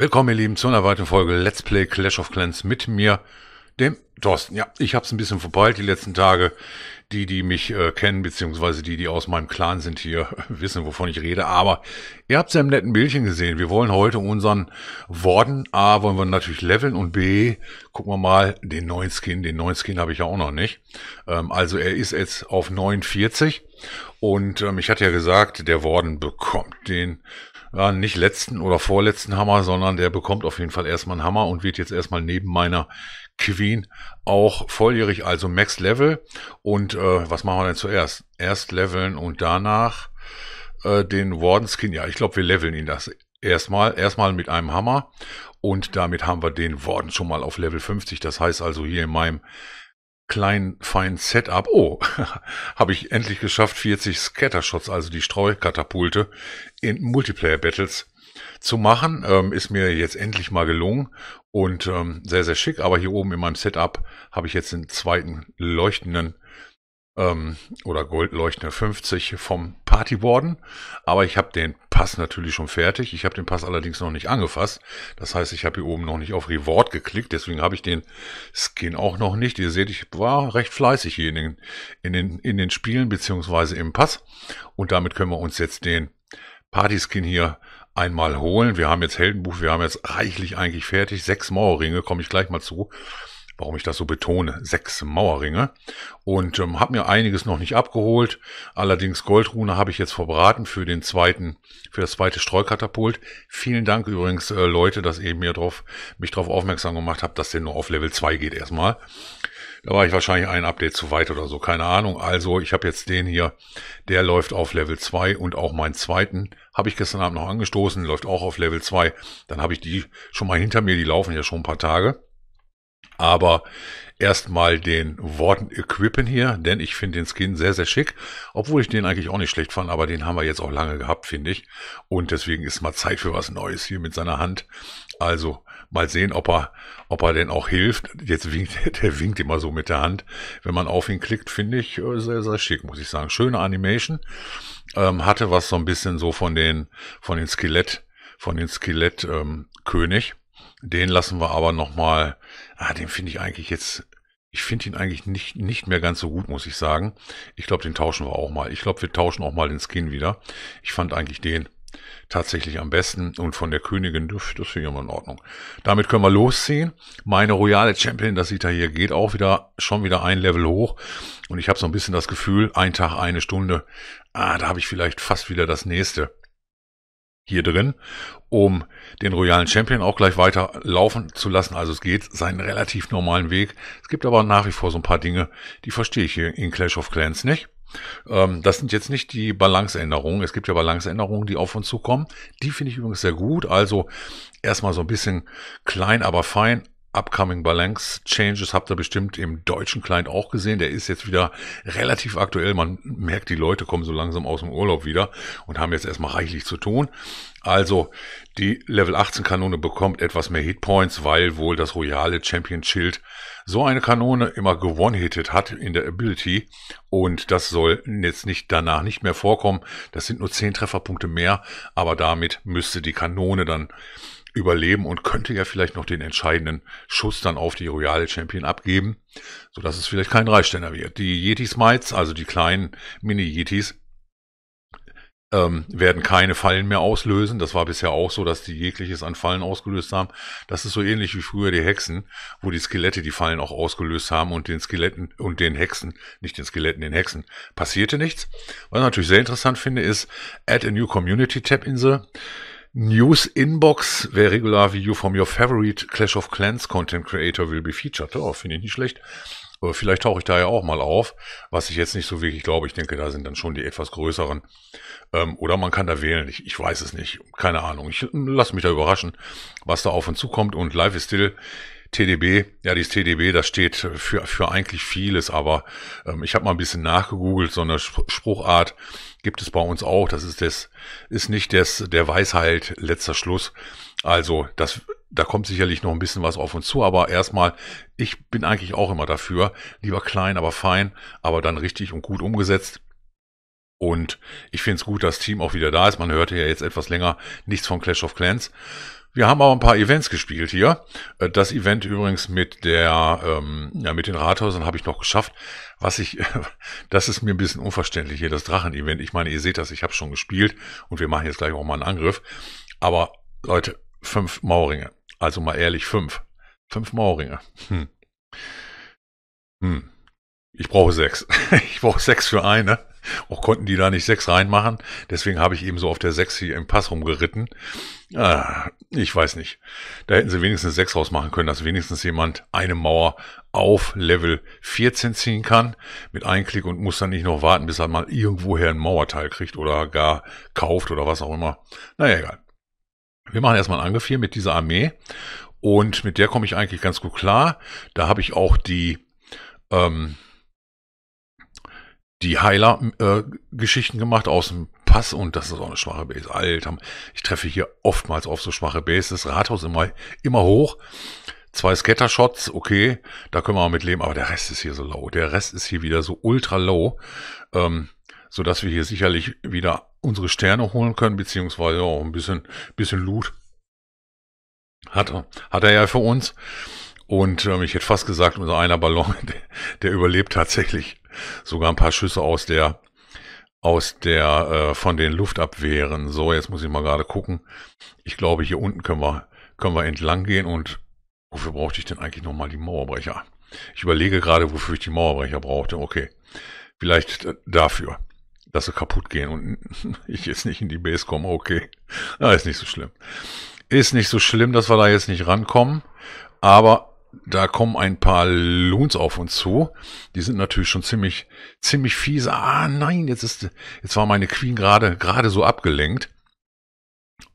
Willkommen, ihr Lieben, zu einer weiteren Folge Let's Play Clash of Clans mit mir, dem Thorsten. Ja, ich habe es ein bisschen verpeilt die letzten Tage. Die, die mich äh, kennen, beziehungsweise die, die aus meinem Clan sind hier, wissen, wovon ich rede. Aber ihr habt es ja im netten Bildchen gesehen. Wir wollen heute unseren Worden, A, wollen wir natürlich leveln und B, gucken wir mal, den neuen Skin. Den neuen Skin habe ich ja auch noch nicht. Ähm, also er ist jetzt auf 49. Und ähm, ich hatte ja gesagt, der Worden bekommt den ja, nicht letzten oder vorletzten Hammer, sondern der bekommt auf jeden Fall erstmal einen Hammer und wird jetzt erstmal neben meiner Queen auch volljährig, also Max Level. Und äh, was machen wir denn zuerst? Erst leveln und danach äh, den Warden Skin. Ja, ich glaube, wir leveln ihn das erstmal. Erstmal mit einem Hammer. Und damit haben wir den Warden schon mal auf Level 50. Das heißt also hier in meinem kleinen, feinen Setup. Oh, habe ich endlich geschafft, 40 Scattershots, also die Streukatapulte, in Multiplayer-Battles zu machen. Ähm, ist mir jetzt endlich mal gelungen und ähm, sehr, sehr schick. Aber hier oben in meinem Setup habe ich jetzt den zweiten leuchtenden ähm, oder Goldleuchtende 50 vom Party Warden, aber ich habe den Pass natürlich schon fertig. Ich habe den Pass allerdings noch nicht angefasst. Das heißt, ich habe hier oben noch nicht auf Reward geklickt, deswegen habe ich den Skin auch noch nicht. Ihr seht, ich war recht fleißig hier in den, in den, in den Spielen beziehungsweise im Pass und damit können wir uns jetzt den Party Skin hier einmal holen. Wir haben jetzt Heldenbuch, wir haben jetzt reichlich eigentlich fertig. Sechs Mauerringe, komme ich gleich mal zu warum ich das so betone, sechs Mauerringe und ähm, habe mir einiges noch nicht abgeholt. Allerdings Goldrune habe ich jetzt verbraten für den zweiten, für das zweite Streukatapult. Vielen Dank übrigens, äh, Leute, dass ihr mir drauf, mich darauf aufmerksam gemacht habt, dass der nur auf Level 2 geht erstmal. Da war ich wahrscheinlich ein Update zu weit oder so, keine Ahnung. Also ich habe jetzt den hier, der läuft auf Level 2 und auch meinen zweiten habe ich gestern Abend noch angestoßen, läuft auch auf Level 2. Dann habe ich die schon mal hinter mir, die laufen ja schon ein paar Tage aber erstmal den Worten equippen hier, denn ich finde den Skin sehr, sehr schick, obwohl ich den eigentlich auch nicht schlecht fand, aber den haben wir jetzt auch lange gehabt, finde ich. Und deswegen ist mal Zeit für was Neues hier mit seiner Hand. Also mal sehen, ob er, ob er denn auch hilft. Jetzt winkt der winkt immer so mit der Hand. Wenn man auf ihn klickt, finde ich äh, sehr, sehr schick, muss ich sagen. Schöne Animation. Ähm, hatte was so ein bisschen so von den, von den Skelett, von den Skelett, ähm, König den lassen wir aber nochmal. Ah, den finde ich eigentlich jetzt. Ich finde ihn eigentlich nicht, nicht mehr ganz so gut, muss ich sagen. Ich glaube, den tauschen wir auch mal. Ich glaube, wir tauschen auch mal den Skin wieder. Ich fand eigentlich den tatsächlich am besten. Und von der Königin dürfte das ich immer in Ordnung. Damit können wir losziehen. Meine royale Champion, das sieht er hier, geht auch wieder, schon wieder ein Level hoch. Und ich habe so ein bisschen das Gefühl, ein Tag, eine Stunde. Ah, da habe ich vielleicht fast wieder das nächste hier drin, um den royalen Champion auch gleich weiter laufen zu lassen. Also es geht seinen relativ normalen Weg. Es gibt aber nach wie vor so ein paar Dinge, die verstehe ich hier in Clash of Clans nicht. Ähm, das sind jetzt nicht die Balanceänderungen. Es gibt ja Balanceänderungen, die auf uns zukommen. Die finde ich übrigens sehr gut. Also erstmal so ein bisschen klein, aber fein Upcoming Balance Changes habt ihr bestimmt im deutschen Client auch gesehen. Der ist jetzt wieder relativ aktuell. Man merkt, die Leute kommen so langsam aus dem Urlaub wieder und haben jetzt erstmal reichlich zu tun. Also, die Level 18 Kanone bekommt etwas mehr Hitpoints, weil wohl das royale Champion Schild so eine Kanone immer gewonnen-hitted hat in der Ability. Und das soll jetzt nicht danach nicht mehr vorkommen. Das sind nur 10 Trefferpunkte mehr, aber damit müsste die Kanone dann überleben und könnte ja vielleicht noch den entscheidenden Schuss dann auf die Royale Champion abgeben, sodass es vielleicht kein Dreiständer wird. Die Yetis Mites, also die kleinen Mini-Yetis, ähm, werden keine Fallen mehr auslösen. Das war bisher auch so, dass die jegliches an Fallen ausgelöst haben. Das ist so ähnlich wie früher die Hexen, wo die Skelette die Fallen auch ausgelöst haben und den Skeletten und den Hexen, nicht den Skeletten, den Hexen, passierte nichts. Was ich natürlich sehr interessant finde, ist Add a New Community Tab in the News Inbox, where regular view from your favorite Clash of Clans Content Creator will be featured. Oh, finde ich nicht schlecht. Aber vielleicht tauche ich da ja auch mal auf, was ich jetzt nicht so wirklich glaube. Ich denke, da sind dann schon die etwas größeren. Ähm, oder man kann da wählen. Ich, ich weiß es nicht. Keine Ahnung. Ich lasse mich da überraschen, was da auf uns zukommt. Und Live is Still TDB, ja, dieses TDB, das steht für, für eigentlich vieles, aber ähm, ich habe mal ein bisschen nachgegoogelt, so eine Spruchart gibt es bei uns auch. Das ist das, ist nicht des, der Weisheit letzter Schluss. Also, das, da kommt sicherlich noch ein bisschen was auf uns zu, aber erstmal, ich bin eigentlich auch immer dafür. Lieber klein, aber fein, aber dann richtig und gut umgesetzt. Und ich finde es gut, dass Team auch wieder da ist. Man hörte ja jetzt etwas länger nichts von Clash of Clans. Wir haben auch ein paar Events gespielt hier. Äh, das Event übrigens mit der, ähm, ja, mit den Rathäusern habe ich noch geschafft. Was ich, das ist mir ein bisschen unverständlich hier, das Drachen-Event. Ich meine, ihr seht das, ich habe schon gespielt und wir machen jetzt gleich auch mal einen Angriff. Aber Leute, fünf Mauringe. Also mal ehrlich, fünf. Fünf Mauringe. Hm. Hm ich brauche sechs. Ich brauche sechs für eine. Auch konnten die da nicht sechs reinmachen. Deswegen habe ich eben so auf der sechs hier im Pass rumgeritten. Ah, ich weiß nicht. Da hätten sie wenigstens sechs rausmachen können, dass wenigstens jemand eine Mauer auf Level 14 ziehen kann mit einem Klick und muss dann nicht noch warten, bis er mal irgendwoher ein Mauerteil kriegt oder gar kauft oder was auch immer. Naja, egal. Wir machen erstmal einen Angriff hier mit dieser Armee und mit der komme ich eigentlich ganz gut klar. Da habe ich auch die ähm, die Heiler-Geschichten äh, gemacht aus dem Pass und das ist auch eine schwache Base. Alter, ich treffe hier oftmals auf so schwache Bases. Rathaus immer, immer hoch. Zwei Scatter-Shots, okay, da können wir auch mit leben, aber der Rest ist hier so low. Der Rest ist hier wieder so ultra low, ähm, sodass wir hier sicherlich wieder unsere Sterne holen können, beziehungsweise auch ein bisschen, bisschen Loot. Hat, hat er ja für uns. Und ähm, ich hätte fast gesagt, unser einer Ballon, der, der überlebt tatsächlich sogar ein paar Schüsse aus der aus der äh, von den Luftabwehren. So, jetzt muss ich mal gerade gucken. Ich glaube, hier unten können wir können wir entlang gehen und wofür brauchte ich denn eigentlich nochmal die Mauerbrecher? Ich überlege gerade, wofür ich die Mauerbrecher brauchte. Okay, vielleicht äh, dafür, dass sie kaputt gehen und ich jetzt nicht in die Base komme. Okay, ah, ist nicht so schlimm. Ist nicht so schlimm, dass wir da jetzt nicht rankommen, aber da kommen ein paar Loons auf uns zu. Die sind natürlich schon ziemlich, ziemlich fies. Ah, nein, jetzt ist, jetzt war meine Queen gerade, gerade so abgelenkt.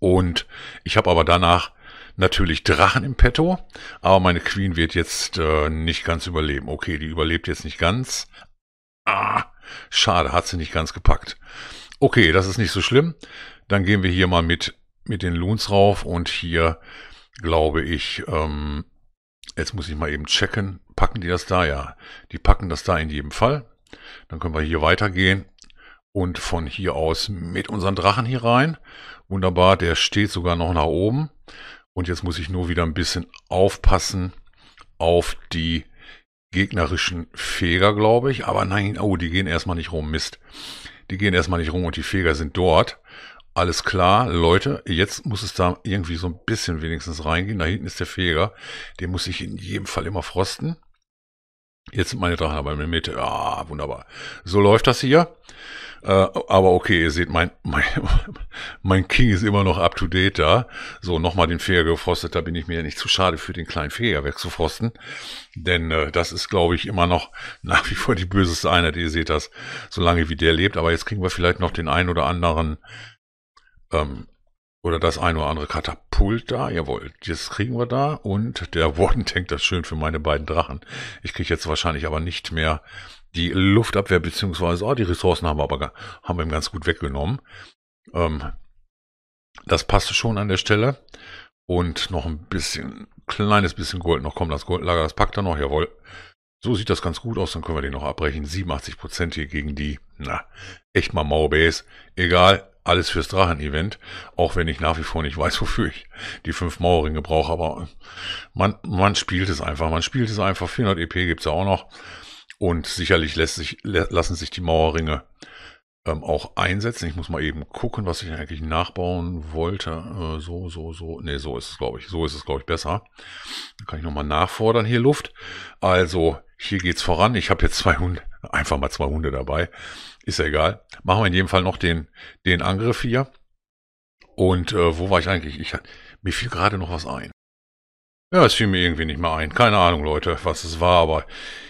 Und ich habe aber danach natürlich Drachen im Petto. Aber meine Queen wird jetzt äh, nicht ganz überleben. Okay, die überlebt jetzt nicht ganz. Ah, schade, hat sie nicht ganz gepackt. Okay, das ist nicht so schlimm. Dann gehen wir hier mal mit, mit den Loons rauf und hier glaube ich, ähm, Jetzt muss ich mal eben checken, packen die das da? Ja, die packen das da in jedem Fall. Dann können wir hier weitergehen und von hier aus mit unseren Drachen hier rein. Wunderbar, der steht sogar noch nach oben. Und jetzt muss ich nur wieder ein bisschen aufpassen auf die gegnerischen Feger, glaube ich. Aber nein, oh, die gehen erstmal nicht rum, Mist. Die gehen erstmal nicht rum und die Feger sind dort alles klar, Leute, jetzt muss es da irgendwie so ein bisschen wenigstens reingehen. Da hinten ist der Feger, den muss ich in jedem Fall immer frosten. Jetzt sind meine Drachen aber in der Mitte. ah, wunderbar. So läuft das hier. Äh, aber okay, ihr seht, mein, mein, mein King ist immer noch up to date da. So, nochmal den Feger gefrostet. Da bin ich mir ja nicht zu schade für den kleinen Feger wegzufrosten. Denn äh, das ist, glaube ich, immer noch nach wie vor die böseste Einheit. Ihr seht das, solange wie der lebt. Aber jetzt kriegen wir vielleicht noch den einen oder anderen ähm, oder das ein oder andere Katapult da. Jawohl, das kriegen wir da. Und der Warden tankt das schön für meine beiden Drachen. Ich kriege jetzt wahrscheinlich aber nicht mehr die Luftabwehr, beziehungsweise, oh, die Ressourcen haben wir aber haben wir ihm ganz gut weggenommen. Ähm, das passte schon an der Stelle. Und noch ein bisschen, kleines bisschen Gold noch. Komm, das Goldlager, das packt er noch. Jawohl. So sieht das ganz gut aus, dann können wir den noch abbrechen. 87% hier gegen die, na, echt mal Maubase. Egal, alles fürs Drachen-Event, auch wenn ich nach wie vor nicht weiß, wofür ich die fünf Mauerringe brauche, aber äh, man, man spielt es einfach, man spielt es einfach, 400 EP gibt es ja auch noch und sicherlich lässt sich, lassen sich die Mauerringe ähm, auch einsetzen. Ich muss mal eben gucken, was ich eigentlich nachbauen wollte. Äh, so, so, so, ne, so ist es, glaube ich, so ist es, glaube ich, besser. Da kann ich nochmal nachfordern hier Luft. Also, hier geht's voran. Ich habe jetzt zwei Hunde, einfach mal zwei Hunde dabei. Ist ja egal. Machen wir in jedem Fall noch den, den Angriff hier. Und äh, wo war ich eigentlich? Ich, mir fiel gerade noch was ein. Ja, es fiel mir irgendwie nicht mehr ein. Keine Ahnung, Leute, was es war, aber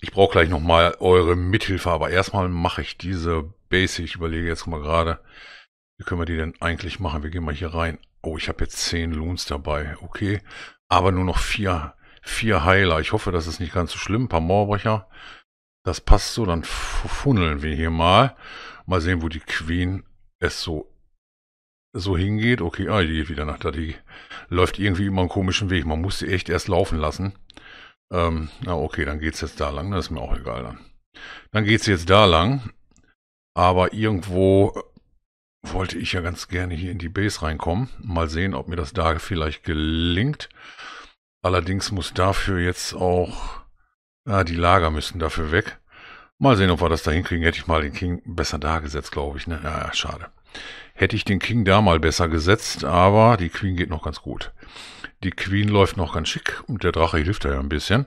ich brauche gleich nochmal eure Mithilfe. Aber erstmal mache ich diese Base. Ich überlege jetzt mal gerade, wie können wir die denn eigentlich machen? Wir gehen mal hier rein. Oh, ich habe jetzt zehn Loons dabei. Okay, aber nur noch vier vier Heiler. Ich hoffe, das ist nicht ganz so schlimm. Ein paar Mauerbrecher. Das passt so. Dann funneln wir hier mal. Mal sehen, wo die Queen es so, so hingeht. Okay, ah, die geht wieder nach da. Die läuft irgendwie immer einen komischen Weg. Man muss sie echt erst laufen lassen. Ähm, na ah, okay, dann geht es jetzt da lang. Das ist mir auch egal dann. Dann es jetzt da lang. Aber irgendwo äh, wollte ich ja ganz gerne hier in die Base reinkommen. Mal sehen, ob mir das da vielleicht gelingt. Allerdings muss dafür jetzt auch, ah, die Lager müssen dafür weg. Mal sehen, ob wir das da hinkriegen. Hätte ich mal den King besser da gesetzt, glaube ich. Ne? Ja, ja, schade. Hätte ich den King da mal besser gesetzt, aber die Queen geht noch ganz gut. Die Queen läuft noch ganz schick und der Drache hilft da ja ein bisschen,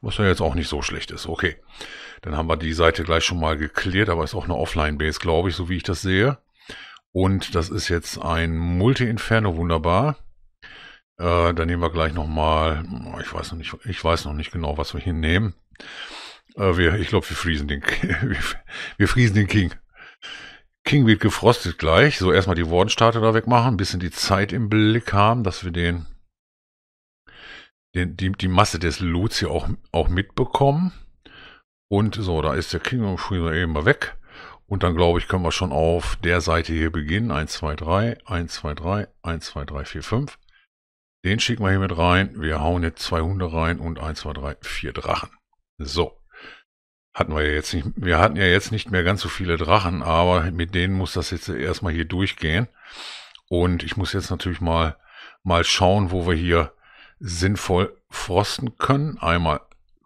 was ja jetzt auch nicht so schlecht ist. Okay, dann haben wir die Seite gleich schon mal geklärt, aber ist auch eine Offline-Base, glaube ich, so wie ich das sehe. Und das ist jetzt ein Multi-Inferno, wunderbar. Äh, dann nehmen wir gleich nochmal, ich weiß noch nicht, ich weiß noch nicht genau, was wir hier nehmen. Äh, wir, ich glaube, wir friesen den, wir, friesen den King. King wird gefrostet gleich. So, erstmal die Wardenstarte da wegmachen, ein bisschen die Zeit im Blick haben, dass wir den, den die, die Masse des Loots hier auch, auch mitbekommen. Und so, da ist der King und eben mal weg. Und dann, glaube ich, können wir schon auf der Seite hier beginnen. 1, 2, 3, 1, 2, 3, 1, 2, 3, 4, 5. Den schicken wir hier mit rein. Wir hauen jetzt zwei Hunde rein und 1, 2, 3, 4 Drachen. So. Hatten wir jetzt nicht, wir hatten ja jetzt nicht mehr ganz so viele Drachen, aber mit denen muss das jetzt erstmal hier durchgehen. Und ich muss jetzt natürlich mal, mal schauen, wo wir hier sinnvoll frosten können. Einmal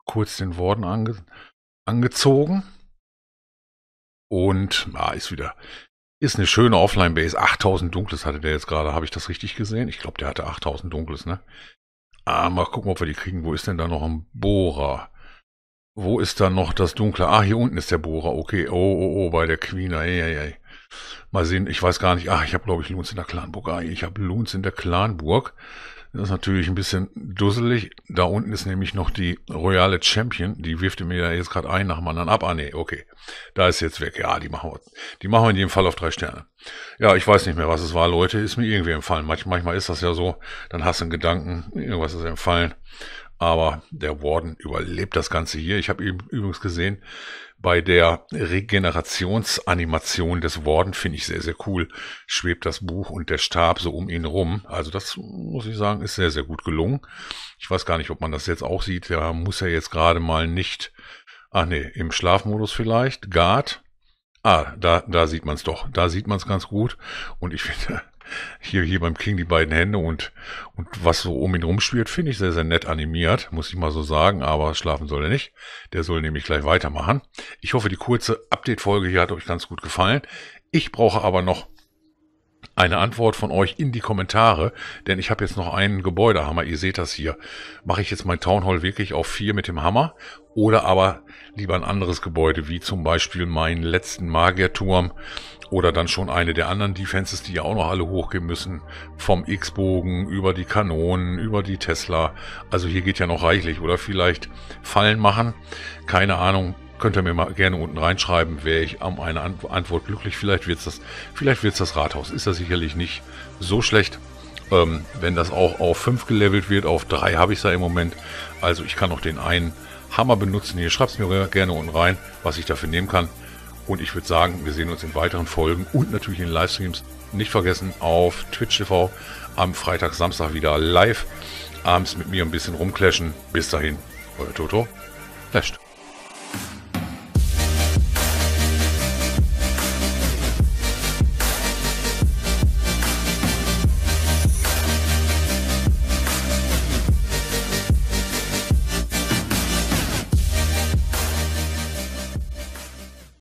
kurz den Worden ange, angezogen. Und ah, ist wieder ist eine schöne Offline-Base. 8000 Dunkles hatte der jetzt gerade. Habe ich das richtig gesehen? Ich glaube, der hatte 8000 Dunkles, ne? Ah, mal gucken, ob wir die kriegen. Wo ist denn da noch ein Bohrer? Wo ist da noch das Dunkle? Ah, hier unten ist der Bohrer. Okay. Oh, oh, oh, bei der Queen. Ey, ey, ey. Mal sehen, ich weiß gar nicht. Ah, ich habe, glaube ich, Loons in der Clanburg. Ah, ich habe Loons in der Clanburg. Das ist natürlich ein bisschen dusselig. Da unten ist nämlich noch die Royale Champion. Die wirft mir ja jetzt gerade ein nach dem anderen ab. Ah, nee, okay. Da ist jetzt weg. Ja, die machen wir. Die machen wir in jedem Fall auf drei Sterne. Ja, ich weiß nicht mehr, was es war, Leute. Ist mir irgendwie entfallen. Manchmal ist das ja so. Dann hast du einen Gedanken. Irgendwas ist entfallen. Aber der Warden überlebt das Ganze hier. Ich habe übrigens gesehen, bei der Regenerationsanimation des Worden finde ich sehr, sehr cool. Schwebt das Buch und der Stab so um ihn rum. Also das muss ich sagen, ist sehr, sehr gut gelungen. Ich weiß gar nicht, ob man das jetzt auch sieht. Da muss er jetzt gerade mal nicht. Ach nee, im Schlafmodus vielleicht. Guard. Ah, da, da sieht man es doch. Da sieht man es ganz gut. Und ich finde, hier, hier beim King die beiden Hände und, und was so um ihn rumspielt, finde ich sehr, sehr nett animiert, muss ich mal so sagen, aber schlafen soll er nicht. Der soll nämlich gleich weitermachen. Ich hoffe, die kurze Update-Folge hier hat euch ganz gut gefallen. Ich brauche aber noch eine Antwort von euch in die Kommentare, denn ich habe jetzt noch einen Gebäudehammer, ihr seht das hier. Mache ich jetzt mein Town Hall wirklich auf 4 mit dem Hammer oder aber lieber ein anderes Gebäude, wie zum Beispiel meinen letzten Magierturm oder dann schon eine der anderen Defenses, die ja auch noch alle hochgehen müssen. Vom X-Bogen über die Kanonen, über die Tesla. Also hier geht ja noch reichlich. Oder vielleicht Fallen machen. Keine Ahnung. Könnt ihr mir mal gerne unten reinschreiben, wäre ich am eine Antwort glücklich. Vielleicht wird es das, vielleicht wird's das Rathaus. Ist das sicherlich nicht so schlecht. Ähm, wenn das auch auf 5 gelevelt wird, auf 3 habe ich es ja im Moment. Also ich kann noch den einen Hammer benutzen. Hier schreibt es mir gerne unten rein, was ich dafür nehmen kann. Und ich würde sagen, wir sehen uns in weiteren Folgen und natürlich in Livestreams. Nicht vergessen, auf Twitch TV am Freitag, Samstag wieder live. Abends mit mir ein bisschen rumclashen. Bis dahin, euer Toto. Clasht.